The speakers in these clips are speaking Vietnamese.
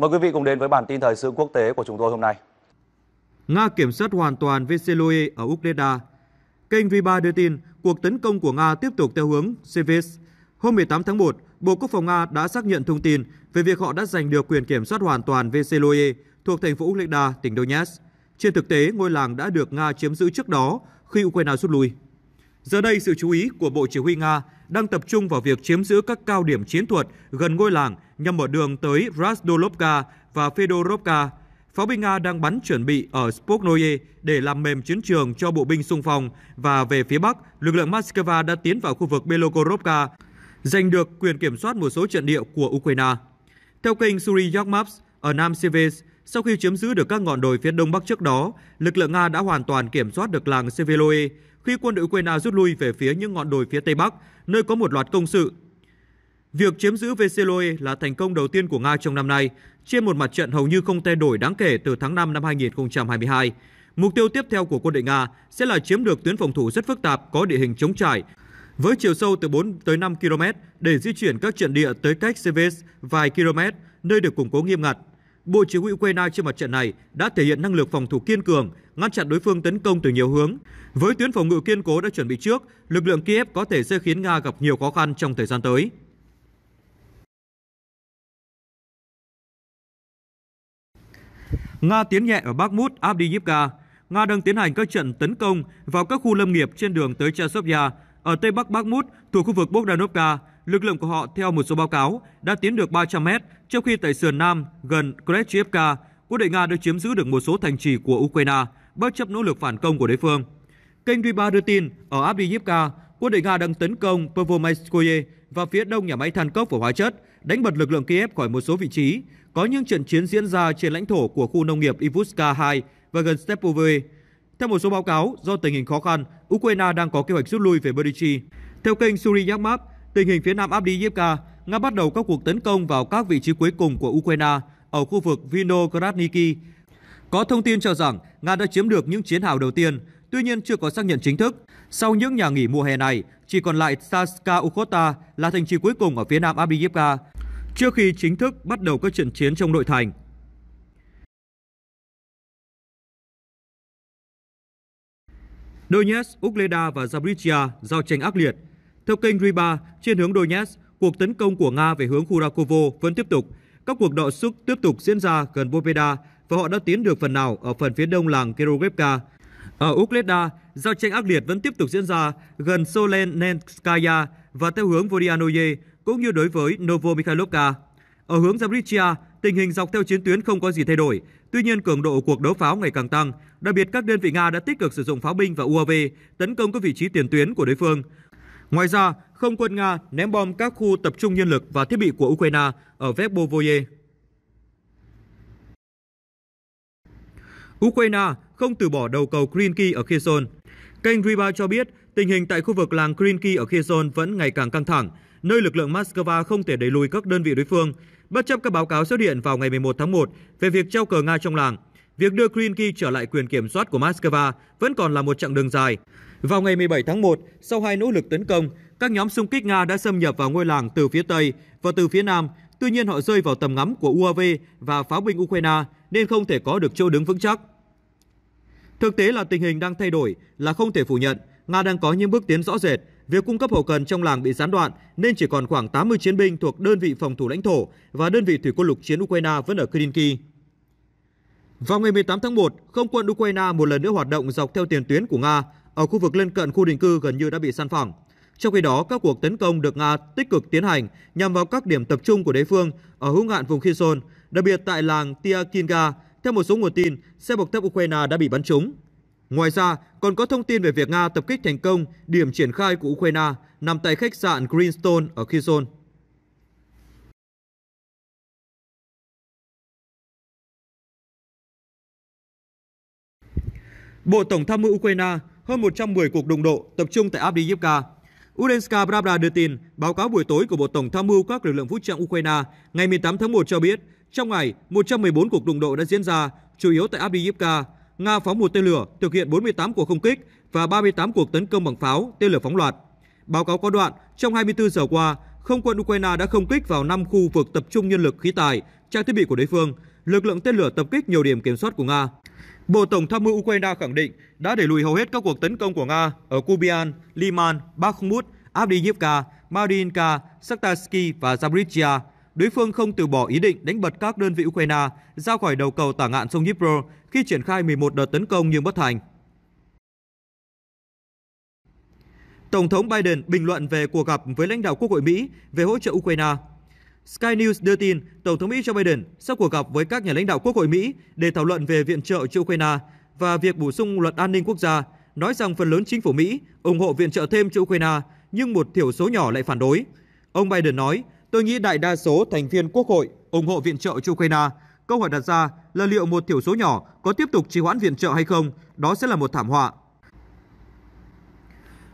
Mời quý vị cùng đến với bản tin thời sự quốc tế của chúng tôi hôm nay. Nga kiểm soát hoàn toàn Veseloe ở Ukraine. Kênh V3 đưa tin cuộc tấn công của Nga tiếp tục theo hướng Sevis. Hôm 18 tháng 1, Bộ Quốc phòng Nga đã xác nhận thông tin về việc họ đã giành được quyền kiểm soát hoàn toàn Veseloe thuộc thành phố Ukraine, tỉnh Donetsk. Trên thực tế, ngôi làng đã được Nga chiếm giữ trước đó khi Ukraine rút lui. Giờ đây, sự chú ý của Bộ Chỉ huy Nga đang tập trung vào việc chiếm giữ các cao điểm chiến thuật gần ngôi làng nhằm mở đường tới Rasdolovka và Fedorovka. Pháo binh Nga đang bắn chuẩn bị ở Spoknoye để làm mềm chiến trường cho bộ binh xung phong và về phía Bắc, lực lượng Moscow đã tiến vào khu vực Belokorovka, giành được quyền kiểm soát một số trận địa của Ukraine. Theo kênh Suri Maps ở Nam Seves, sau khi chiếm giữ được các ngọn đồi phía đông bắc trước đó, lực lượng Nga đã hoàn toàn kiểm soát được làng Seveloe khi quân đội Ukraine rút lui về phía những ngọn đồi phía tây bắc, nơi có một loạt công sự Việc chiếm giữ Veseloe là thành công đầu tiên của Nga trong năm nay, trên một mặt trận hầu như không thay đổi đáng kể từ tháng 5 năm 2022. Mục tiêu tiếp theo của quân đội Nga sẽ là chiếm được tuyến phòng thủ rất phức tạp có địa hình chống trải, với chiều sâu từ 4 tới 5 km để di chuyển các trận địa tới cách Seves vài km, nơi được củng cố nghiêm ngặt. Bộ chỉ huy Ukraine trên mặt trận này đã thể hiện năng lực phòng thủ kiên cường, ngăn chặn đối phương tấn công từ nhiều hướng. Với tuyến phòng ngự kiên cố đã chuẩn bị trước, lực lượng Kiev có thể sẽ khiến Nga gặp nhiều khó khăn trong thời gian tới. Nga tiến nhẹ ở Bakhmut, Abdiyivka. Nga đang tiến hành các trận tấn công vào các khu lâm nghiệp trên đường tới Chasovya, ở tây bắc Bakhmut thuộc khu vực Bogdanovka. Lực lượng của họ, theo một số báo cáo, đã tiến được 300 mét, trong khi tại sườn nam gần Krechivka, quân đội Nga đã chiếm giữ được một số thành trì của Ukraine, bất chấp nỗ lực phản công của đối phương. Kênh Riba đưa tin, ở Abdiyivka, quân đội Nga đang tấn công Pervomayskoye và phía đông nhà máy than cốc và hóa chất – đánh bật lực lượng Kiev khỏi một số vị trí. Có những trận chiến diễn ra trên lãnh thổ của khu nông nghiệp Ivushka 2 và gần Stepove. Theo một số báo cáo, do tình hình khó khăn, Ukraine đang có kế hoạch rút lui về Berdichi. Theo kênh Suriyakmap, tình hình phía nam Abdiyivka, Nga bắt đầu các cuộc tấn công vào các vị trí cuối cùng của Ukraine ở khu vực Vinogradniki. Có thông tin cho rằng Nga đã chiếm được những chiến hào đầu tiên, tuy nhiên chưa có xác nhận chính thức. Sau những nhà nghỉ mùa hè này, chỉ còn lại Saska Ukhota là thành trì cuối cùng ở phía nam Abhiyevka trước khi chính thức bắt đầu các trận chiến trong nội thành. Donetsk, Ukleda và Zaporizhia giao tranh ác liệt. Theo kênh Riba, trên hướng Donetsk, cuộc tấn công của Nga về hướng Kurakovo vẫn tiếp tục. Các cuộc đọ sức tiếp tục diễn ra gần Boveda và họ đã tiến được phần nào ở phần phía đông làng Kirovka. Ở Ukleda, giao tranh ác liệt vẫn tiếp tục diễn ra gần Solenenskaya và theo hướng Vodyanoye, cũng như đối với Novo Mikhailovka. Ở hướng Zaporizhia, tình hình dọc theo chiến tuyến không có gì thay đổi. Tuy nhiên, cường độ cuộc đấu pháo ngày càng tăng. Đặc biệt, các đơn vị Nga đã tích cực sử dụng pháo binh và UAV tấn công các vị trí tiền tuyến của đối phương. Ngoài ra, không quân Nga ném bom các khu tập trung nhân lực và thiết bị của Ukraine ở Vebbovoye. Ukraine không từ bỏ đầu cầu Krinky ở Kherson. Kênh Riba cho biết tình hình tại khu vực làng Krinky ở Kherson vẫn ngày càng căng thẳng, nơi lực lượng Moscow không thể đẩy lùi các đơn vị đối phương, bất chấp các báo cáo xuất hiện vào ngày 11 tháng 1 về việc treo cờ Nga trong làng. Việc đưa Krinky trở lại quyền kiểm soát của Moscow vẫn còn là một chặng đường dài. Vào ngày 17 tháng 1, sau hai nỗ lực tấn công, các nhóm xung kích Nga đã xâm nhập vào ngôi làng từ phía Tây và từ phía Nam, tuy nhiên họ rơi vào tầm ngắm của UAV và pháo binh Ukraine, nên không thể có được chỗ đứng vững chắc. Thực tế là tình hình đang thay đổi là không thể phủ nhận, Nga đang có những bước tiến rõ rệt, việc cung cấp hậu cần trong làng bị gián đoạn nên chỉ còn khoảng 80 chiến binh thuộc đơn vị phòng thủ lãnh thổ và đơn vị thủy quân lục chiến Ukraine vẫn ở Krynki. Vào ngày 18 tháng 1, không quân Ukraine một lần nữa hoạt động dọc theo tiền tuyến của Nga ở khu vực lân cận khu định cư gần như đã bị san phẳng. Trong khi đó, các cuộc tấn công được Nga tích cực tiến hành nhằm vào các điểm tập trung của đế phương ở hữu ngạn vùng Kherson, đặc biệt tại làng Tiakinga, theo một số nguồn tin, xe bọc thép Ukraine đã bị bắn trúng. Ngoài ra, còn có thông tin về việc Nga tập kích thành công điểm triển khai của Ukraine nằm tại khách sạn Greenstone ở Kherson. Bộ Tổng tham mưu Ukraine hơn 110 cuộc đụng độ tập trung tại Avdiivka. Udenska Pravda đưa tin, báo cáo buổi tối của Bộ Tổng tham mưu các lực lượng vũ trang Ukraine ngày 18 tháng 1 cho biết trong ngày, 114 cuộc đụng độ đã diễn ra, chủ yếu tại Abdiivka. Nga phóng một tên lửa, thực hiện 48 cuộc không kích và 38 cuộc tấn công bằng pháo, tên lửa phóng loạt. Báo cáo có đoạn, trong 24 giờ qua, không quân Ukraine đã không kích vào 5 khu vực tập trung nhân lực khí tài, trang thiết bị của đối phương. Lực lượng tên lửa tập kích nhiều điểm kiểm soát của Nga. Bộ Tổng tham mưu Ukraine khẳng định đã đẩy lùi hầu hết các cuộc tấn công của Nga ở Kubian, Liman, Bakhmut, Avdiivka, Mariinka, Saktarsky và Zaporizhia đối phương không từ bỏ ý định đánh bật các đơn vị Ukraine ra khỏi đầu cầu tả ngạn sông Dnipro khi triển khai 11 đợt tấn công nhưng bất thành. Tổng thống Biden bình luận về cuộc gặp với lãnh đạo Quốc hội Mỹ về hỗ trợ Ukraine. Sky News đưa tin Tổng thống Mỹ Joe Biden sau cuộc gặp với các nhà lãnh đạo Quốc hội Mỹ để thảo luận về viện trợ cho Ukraine và việc bổ sung luật an ninh quốc gia, nói rằng phần lớn chính phủ Mỹ ủng hộ viện trợ thêm cho Ukraine nhưng một thiểu số nhỏ lại phản đối. Ông Biden nói Tôi nghĩ đại đa số thành viên Quốc hội ủng hộ viện trợ cho Ukraine. Câu hỏi đặt ra là liệu một thiểu số nhỏ có tiếp tục trì hoãn viện trợ hay không, đó sẽ là một thảm họa.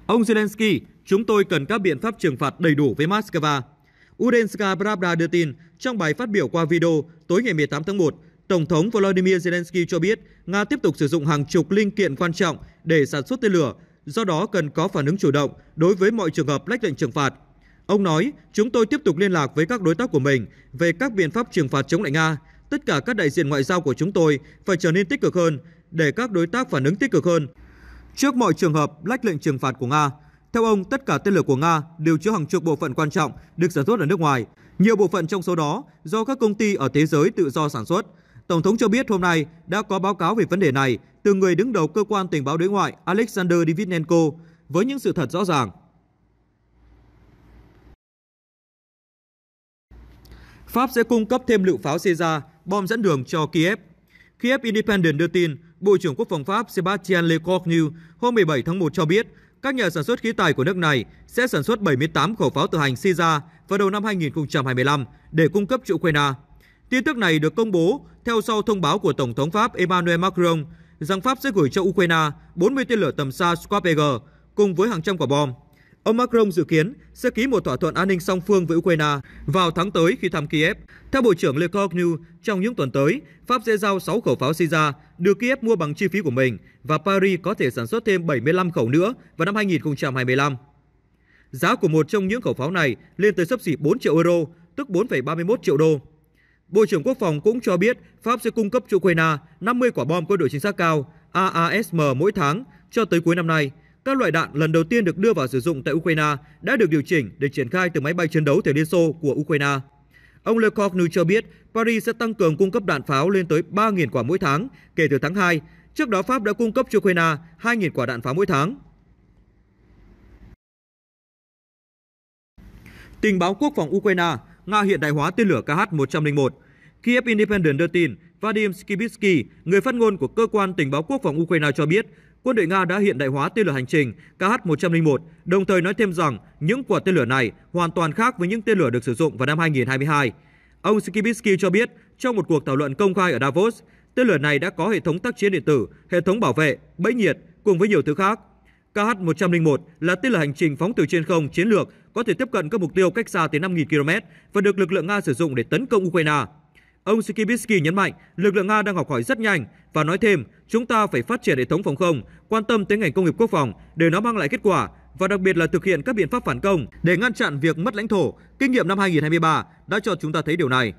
Ông Zelensky, chúng tôi cần các biện pháp trừng phạt đầy đủ với Moscow. Udenska Pravda đưa tin trong bài phát biểu qua video tối ngày 18 tháng 1, Tổng thống Volodymyr Zelensky cho biết Nga tiếp tục sử dụng hàng chục linh kiện quan trọng để sản xuất tên lửa, do đó cần có phản ứng chủ động đối với mọi trường hợp lách lệnh trừng phạt Ông nói, chúng tôi tiếp tục liên lạc với các đối tác của mình về các biện pháp trừng phạt chống lại Nga. Tất cả các đại diện ngoại giao của chúng tôi phải trở nên tích cực hơn để các đối tác phản ứng tích cực hơn. Trước mọi trường hợp lách lệnh trừng phạt của Nga, theo ông, tất cả tên lửa của Nga đều chứa hàng chục bộ phận quan trọng được sản xuất ở nước ngoài. Nhiều bộ phận trong số đó do các công ty ở thế giới tự do sản xuất. Tổng thống cho biết hôm nay đã có báo cáo về vấn đề này từ người đứng đầu cơ quan tình báo đối ngoại Alexander Divinenko với những sự thật rõ ràng Pháp sẽ cung cấp thêm lựu pháo Caesar, bom dẫn đường cho Kiev. Kiev Independent đưa tin, Bộ trưởng Quốc phòng Pháp Sébastien Lecornu hôm 17 tháng 1 cho biết các nhà sản xuất khí tài của nước này sẽ sản xuất 78 khẩu pháo tự hành Caesar vào đầu năm 2025 để cung cấp cho Ukraine. Tin tức này được công bố theo sau thông báo của Tổng thống Pháp Emmanuel Macron rằng Pháp sẽ gửi cho Ukraine 40 tên lửa tầm xa Scorpeg cùng với hàng trăm quả bom. Ông Macron dự kiến sẽ ký một thỏa thuận an ninh song phương với Ukraine vào tháng tới khi thăm Kiev. Theo Bộ trưởng Le Cornu, trong những tuần tới, Pháp sẽ giao 6 khẩu pháo Syria được Kiev mua bằng chi phí của mình và Paris có thể sản xuất thêm 75 khẩu nữa vào năm 2025. Giá của một trong những khẩu pháo này lên tới sấp xỉ 4 triệu euro, tức 4,31 triệu đô. Bộ trưởng Quốc phòng cũng cho biết Pháp sẽ cung cấp cho Ukraine 50 quả bom có độ chính xác cao AASM mỗi tháng cho tới cuối năm nay – các loại đạn lần đầu tiên được đưa vào sử dụng tại Ukraine đã được điều chỉnh để triển khai từ máy bay chiến đấu thời Liên Xô của Ukraine. Ông Le Cornu cho biết Paris sẽ tăng cường cung cấp đạn pháo lên tới 3.000 quả mỗi tháng kể từ tháng 2. Trước đó Pháp đã cung cấp cho Ukraine 2.000 quả đạn pháo mỗi tháng. Tình báo quốc phòng Ukraine, Nga hiện đại hóa tên lửa KH-101. Kiev Independent đưa tin, Vadim Skibitsky, người phát ngôn của cơ quan tình báo quốc phòng Ukraine cho biết, quân đội Nga đã hiện đại hóa tên lửa hành trình KH-101, đồng thời nói thêm rằng những quả tên lửa này hoàn toàn khác với những tên lửa được sử dụng vào năm 2022. Ông Skibitsky cho biết trong một cuộc thảo luận công khai ở Davos, tên lửa này đã có hệ thống tác chiến điện tử, hệ thống bảo vệ, bẫy nhiệt cùng với nhiều thứ khác. KH-101 là tên lửa hành trình phóng từ trên không chiến lược có thể tiếp cận các mục tiêu cách xa tới 5.000 km và được lực lượng Nga sử dụng để tấn công Ukraine. Ông Sikibisky nhấn mạnh lực lượng Nga đang học hỏi rất nhanh và nói thêm chúng ta phải phát triển hệ thống phòng không, quan tâm tới ngành công nghiệp quốc phòng để nó mang lại kết quả và đặc biệt là thực hiện các biện pháp phản công để ngăn chặn việc mất lãnh thổ. Kinh nghiệm năm 2023 đã cho chúng ta thấy điều này.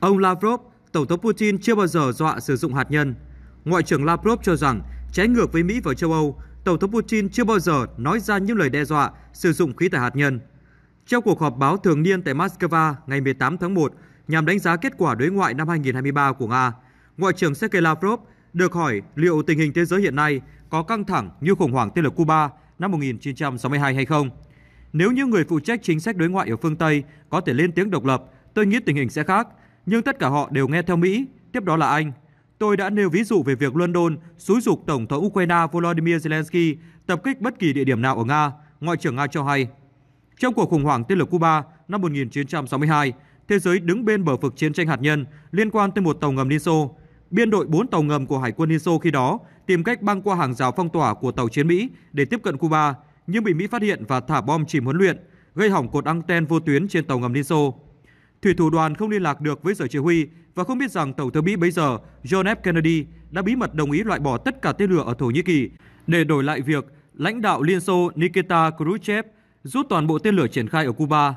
Ông Lavrov, Tổng thống Putin chưa bao giờ dọa sử dụng hạt nhân. Ngoại trưởng Lavrov cho rằng trái ngược với Mỹ và châu Âu, Tổng thống Putin chưa bao giờ nói ra những lời đe dọa sử dụng khí tài hạt nhân. Trong cuộc họp báo thường niên tại Moscow ngày 18 tháng 1 nhằm đánh giá kết quả đối ngoại năm 2023 của Nga, Ngoại trưởng Sergei Lavrov được hỏi liệu tình hình thế giới hiện nay có căng thẳng như khủng hoảng tên lửa Cuba năm 1962 hay không. Nếu như người phụ trách chính sách đối ngoại ở phương Tây có thể lên tiếng độc lập, tôi nghĩ tình hình sẽ khác, nhưng tất cả họ đều nghe theo Mỹ, tiếp đó là Anh. Tôi đã nêu ví dụ về việc London xúi dục Tổng thống Ukraine Volodymyr Zelensky tập kích bất kỳ địa điểm nào ở Nga, Ngoại trưởng Nga cho hay. Trong cuộc khủng hoảng tên lửa Cuba năm 1962, thế giới đứng bên bờ vực chiến tranh hạt nhân liên quan tới một tàu ngầm Liên Xô. Biên đội 4 tàu ngầm của Hải quân Liên Xô khi đó tìm cách băng qua hàng rào phong tỏa của tàu chiến Mỹ để tiếp cận Cuba, nhưng bị Mỹ phát hiện và thả bom chìm huấn luyện, gây hỏng cột anten vô tuyến trên tàu ngầm Liên Xô. Thủy thủ đoàn không liên lạc được với sở chỉ huy và không biết rằng tàu thống Mỹ bây giờ John F. Kennedy đã bí mật đồng ý loại bỏ tất cả tên lửa ở Thổ Nhĩ Kỳ để đổi lại việc lãnh đạo Liên Xô Nikita Khrushchev rút toàn bộ tên lửa triển khai ở Cuba.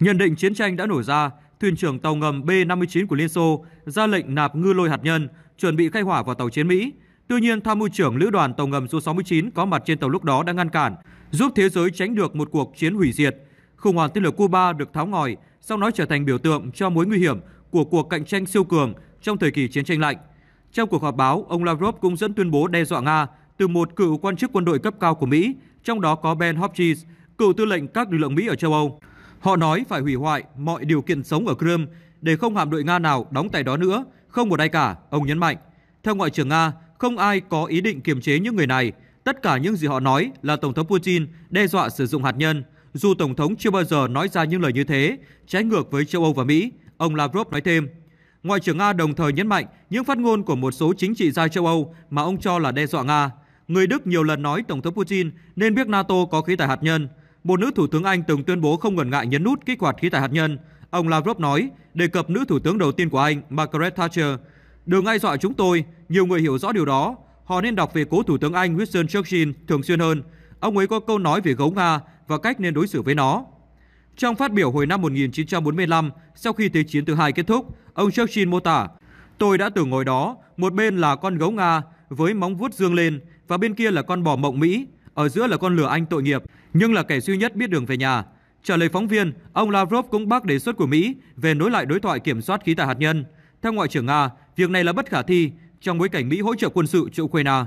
Nhận định chiến tranh đã nổ ra, thuyền trưởng tàu ngầm B-59 của Liên Xô ra lệnh nạp ngư lôi hạt nhân, chuẩn bị khai hỏa vào tàu chiến Mỹ. Tuy nhiên, tham mưu trưởng lữ đoàn tàu ngầm số 69 có mặt trên tàu lúc đó đã ngăn cản, giúp thế giới tránh được một cuộc chiến hủy diệt. Khủng hoảng tên lửa Cuba được tháo ngòi, sau đó trở thành biểu tượng cho mối nguy hiểm của cuộc cạnh tranh siêu cường trong thời kỳ chiến tranh lạnh. Trong cuộc họp báo, ông Lavrov cũng dẫn tuyên bố đe dọa Nga từ một cựu quan chức quân đội cấp cao của Mỹ, trong đó có Ben Hodges, cựu tư lệnh các lực lượng Mỹ ở châu Âu. Họ nói phải hủy hoại mọi điều kiện sống ở Crimea để không hạm đội Nga nào đóng tại đó nữa, không một ai cả, ông nhấn mạnh. Theo Ngoại trưởng Nga, không ai có ý định kiềm chế những người này. Tất cả những gì họ nói là Tổng thống Putin đe dọa sử dụng hạt nhân. Dù Tổng thống chưa bao giờ nói ra những lời như thế, trái ngược với châu Âu và Mỹ, ông Lavrov nói thêm. Ngoại trưởng Nga đồng thời nhấn mạnh những phát ngôn của một số chính trị gia châu Âu mà ông cho là đe dọa Nga. Người Đức nhiều lần nói Tổng thống Putin nên biết NATO có khí tài hạt nhân – một nữ thủ tướng Anh từng tuyên bố không ngần ngại nhấn nút kích hoạt khí thải hạt nhân. Ông Lavrov nói, đề cập nữ thủ tướng đầu tiên của Anh, Margaret Thatcher. Đừng ai dọa chúng tôi, nhiều người hiểu rõ điều đó. Họ nên đọc về cố thủ tướng Anh Winston Churchill thường xuyên hơn. Ông ấy có câu nói về gấu Nga và cách nên đối xử với nó. Trong phát biểu hồi năm 1945, sau khi Thế chiến thứ hai kết thúc, ông Churchill mô tả, Tôi đã từng ngồi đó, một bên là con gấu Nga với móng vuốt dương lên và bên kia là con bò mộng Mỹ, ở giữa là con lừa Anh tội nghiệp nhưng là kẻ duy nhất biết đường về nhà. Trả lời phóng viên, ông Lavrov cũng bác đề xuất của Mỹ về nối lại đối thoại kiểm soát khí tài hạt nhân. Theo Ngoại trưởng Nga, việc này là bất khả thi trong bối cảnh Mỹ hỗ trợ quân sự cho Ukraine.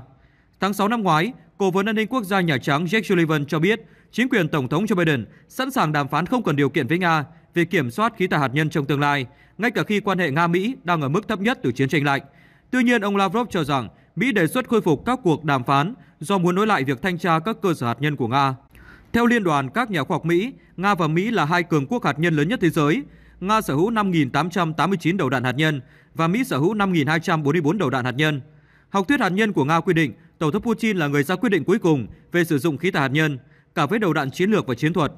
Tháng 6 năm ngoái, Cố vấn an ninh quốc gia Nhà Trắng Jake Sullivan cho biết chính quyền Tổng thống Joe Biden sẵn sàng đàm phán không cần điều kiện với Nga về kiểm soát khí tài hạt nhân trong tương lai, ngay cả khi quan hệ Nga-Mỹ đang ở mức thấp nhất từ chiến tranh lạnh. Tuy nhiên, ông Lavrov cho rằng Mỹ đề xuất khôi phục các cuộc đàm phán do muốn nối lại việc thanh tra các cơ sở hạt nhân của Nga. Theo liên đoàn các nhà khoa học Mỹ, Nga và Mỹ là hai cường quốc hạt nhân lớn nhất thế giới. Nga sở hữu 5.889 đầu đạn hạt nhân và Mỹ sở hữu 5.244 đầu đạn hạt nhân. Học thuyết hạt nhân của Nga quy định Tổng thống Putin là người ra quyết định cuối cùng về sử dụng khí tài hạt nhân, cả với đầu đạn chiến lược và chiến thuật.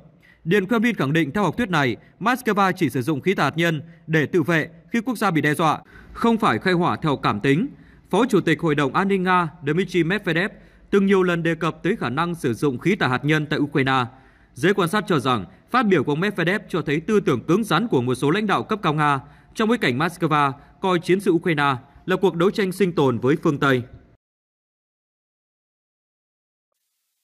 Điện Kremlin khẳng định theo học thuyết này, Moscow chỉ sử dụng khí tài hạt nhân để tự vệ khi quốc gia bị đe dọa, không phải khai hỏa theo cảm tính. Phó Chủ tịch Hội đồng An ninh Nga Dmitry Medvedev từng nhiều lần đề cập tới khả năng sử dụng khí tải hạt nhân tại Ukraine. Giới quan sát cho rằng phát biểu của ông Medvedev cho thấy tư tưởng cứng rắn của một số lãnh đạo cấp cao Nga trong bối cảnh Moscow coi chiến sự Ukraine là cuộc đấu tranh sinh tồn với phương Tây.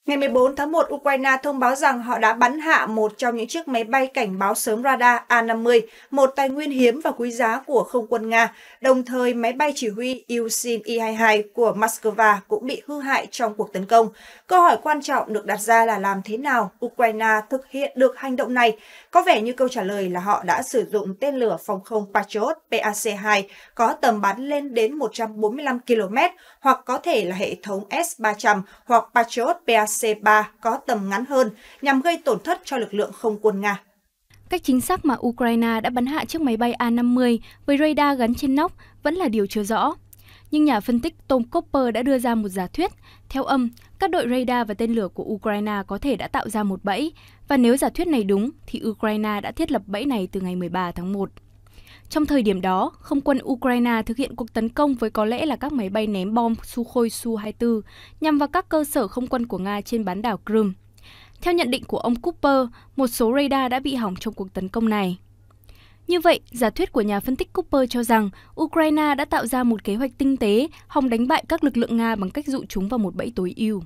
Ngày 14 tháng 1, Ukraine thông báo rằng họ đã bắn hạ một trong những chiếc máy bay cảnh báo sớm radar A-50, một tài nguyên hiếm và quý giá của không quân Nga, đồng thời máy bay chỉ huy Yusin e I-22 của Moscow cũng bị hư hại trong cuộc tấn công. Câu hỏi quan trọng được đặt ra là làm thế nào Ukraine thực hiện được hành động này? Có vẻ như câu trả lời là họ đã sử dụng tên lửa phòng không Patriot PAC-2 có tầm bắn lên đến 145 km hoặc có thể là hệ thống S-300 hoặc Patriot PAC KC-3 có tầm ngắn hơn nhằm gây tổn thất cho lực lượng không quân Nga. Cách chính xác mà Ukraine đã bắn hạ chiếc máy bay A-50 với radar gắn trên nóc vẫn là điều chưa rõ. Nhưng nhà phân tích Tom Copper đã đưa ra một giả thuyết. Theo âm, các đội radar và tên lửa của Ukraine có thể đã tạo ra một bẫy, và nếu giả thuyết này đúng thì Ukraine đã thiết lập bẫy này từ ngày 13 tháng 1. Trong thời điểm đó, không quân Ukraine thực hiện cuộc tấn công với có lẽ là các máy bay ném bom Sukhoi Su-24 nhằm vào các cơ sở không quân của Nga trên bán đảo Crimea. Theo nhận định của ông Cooper, một số radar đã bị hỏng trong cuộc tấn công này. Như vậy, giả thuyết của nhà phân tích Cooper cho rằng Ukraine đã tạo ra một kế hoạch tinh tế hòng đánh bại các lực lượng Nga bằng cách dụ chúng vào một bẫy tối ưu.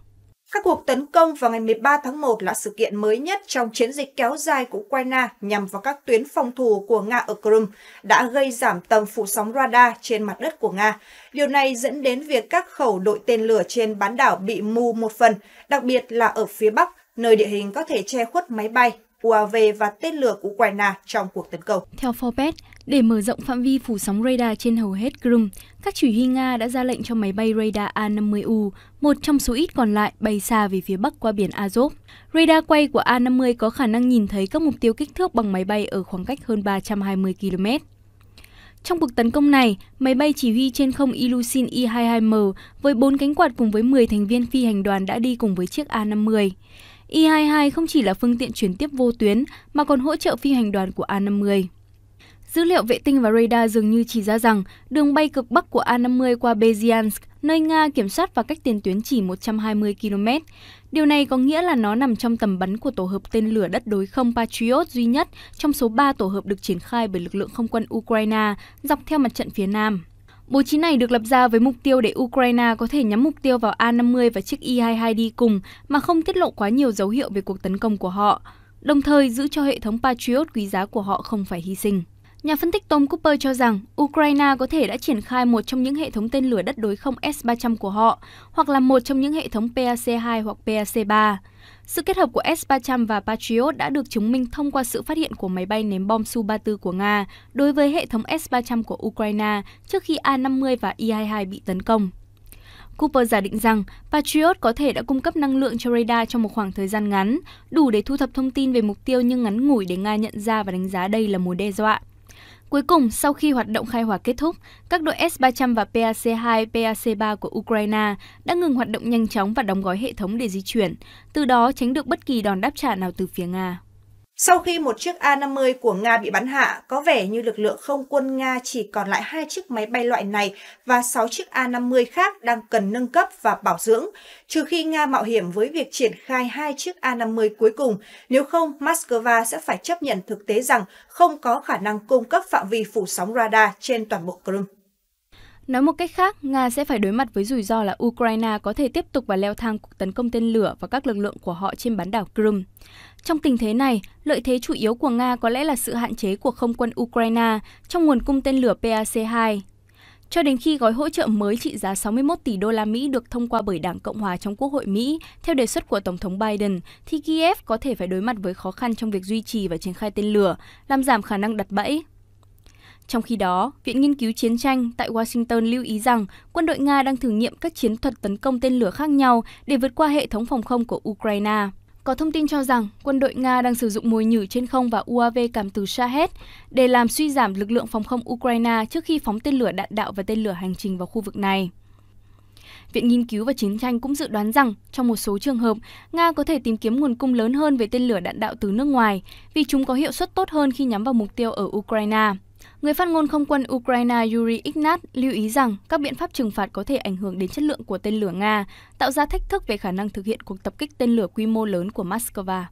Các cuộc tấn công vào ngày 13 tháng 1 là sự kiện mới nhất trong chiến dịch kéo dài của Ukraine nhằm vào các tuyến phòng thủ của Nga ở Crimea đã gây giảm tầm phủ sóng radar trên mặt đất của Nga. Điều này dẫn đến việc các khẩu đội tên lửa trên bán đảo bị mù một phần, đặc biệt là ở phía Bắc, nơi địa hình có thể che khuất máy bay UAV và tên lửa của Ukraine trong cuộc tấn công. Theo Forbes, để mở rộng phạm vi phủ sóng radar trên hầu hết Crimea, các chỉ huy Nga đã ra lệnh cho máy bay radar A-50U, một trong số ít còn lại bay xa về phía bắc qua biển Azov. Radar quay của A-50 có khả năng nhìn thấy các mục tiêu kích thước bằng máy bay ở khoảng cách hơn 320 km. Trong cuộc tấn công này, máy bay chỉ huy trên không Ilusin I-22M với 4 cánh quạt cùng với 10 thành viên phi hành đoàn đã đi cùng với chiếc A-50. Y-22 e không chỉ là phương tiện chuyển tiếp vô tuyến mà còn hỗ trợ phi hành đoàn của A-50. Dữ liệu vệ tinh và radar dường như chỉ ra rằng đường bay cực bắc của A-50 qua Beziansk, nơi Nga kiểm soát và cách tiền tuyến chỉ 120 km. Điều này có nghĩa là nó nằm trong tầm bắn của tổ hợp tên lửa đất đối không Patriot duy nhất trong số 3 tổ hợp được triển khai bởi lực lượng không quân Ukraine dọc theo mặt trận phía Nam. Bố trí này được lập ra với mục tiêu để Ukraine có thể nhắm mục tiêu vào A-50 và chiếc e I-22 đi cùng mà không tiết lộ quá nhiều dấu hiệu về cuộc tấn công của họ, đồng thời giữ cho hệ thống Patriot quý giá của họ không phải hy sinh. Nhà phân tích Tom Cooper cho rằng Ukraine có thể đã triển khai một trong những hệ thống tên lửa đất đối không S-300 của họ, hoặc là một trong những hệ thống PAC-2 hoặc PAC-3. Sự kết hợp của S-300 và Patriot đã được chứng minh thông qua sự phát hiện của máy bay ném bom Su-34 của Nga đối với hệ thống S-300 của Ukraine trước khi A-50 và e I-22 bị tấn công. Cooper giả định rằng Patriot có thể đã cung cấp năng lượng cho radar trong một khoảng thời gian ngắn, đủ để thu thập thông tin về mục tiêu nhưng ngắn ngủi để Nga nhận ra và đánh giá đây là mối đe dọa. Cuối cùng, sau khi hoạt động khai hỏa kết thúc, các đội S-300 và PAC-2, PAC-3 của Ukraine đã ngừng hoạt động nhanh chóng và đóng gói hệ thống để di chuyển, từ đó tránh được bất kỳ đòn đáp trả nào từ phía Nga. Sau khi một chiếc A-50 của Nga bị bắn hạ, có vẻ như lực lượng không quân Nga chỉ còn lại hai chiếc máy bay loại này và 6 chiếc A-50 khác đang cần nâng cấp và bảo dưỡng, trừ khi Nga mạo hiểm với việc triển khai hai chiếc A-50 cuối cùng, nếu không Moscow sẽ phải chấp nhận thực tế rằng không có khả năng cung cấp phạm vi phủ sóng radar trên toàn bộ Crimea. Nói một cách khác, Nga sẽ phải đối mặt với rủi ro là Ukraine có thể tiếp tục và leo thang cuộc tấn công tên lửa và các lực lượng của họ trên bán đảo Crimea. Trong tình thế này, lợi thế chủ yếu của Nga có lẽ là sự hạn chế của không quân Ukraine trong nguồn cung tên lửa PAC-2. Cho đến khi gói hỗ trợ mới trị giá 61 tỷ đô la Mỹ được thông qua bởi Đảng Cộng hòa trong Quốc hội Mỹ theo đề xuất của Tổng thống Biden, thì Kiev có thể phải đối mặt với khó khăn trong việc duy trì và triển khai tên lửa, làm giảm khả năng đặt bẫy. Trong khi đó, Viện Nghiên cứu Chiến tranh tại Washington lưu ý rằng quân đội Nga đang thử nghiệm các chiến thuật tấn công tên lửa khác nhau để vượt qua hệ thống phòng không của Ukraine. Có thông tin cho rằng quân đội Nga đang sử dụng mồi nhử trên không và UAV cảm từ Shahed để làm suy giảm lực lượng phòng không Ukraine trước khi phóng tên lửa đạn đạo và tên lửa hành trình vào khu vực này. Viện Nghiên cứu và Chiến tranh cũng dự đoán rằng, trong một số trường hợp, Nga có thể tìm kiếm nguồn cung lớn hơn về tên lửa đạn đạo từ nước ngoài, vì chúng có hiệu suất tốt hơn khi nhắm vào mục tiêu ở Ukraine. Người phát ngôn không quân Ukraine Yuri Ignat lưu ý rằng các biện pháp trừng phạt có thể ảnh hưởng đến chất lượng của tên lửa Nga, tạo ra thách thức về khả năng thực hiện cuộc tập kích tên lửa quy mô lớn của Moscow.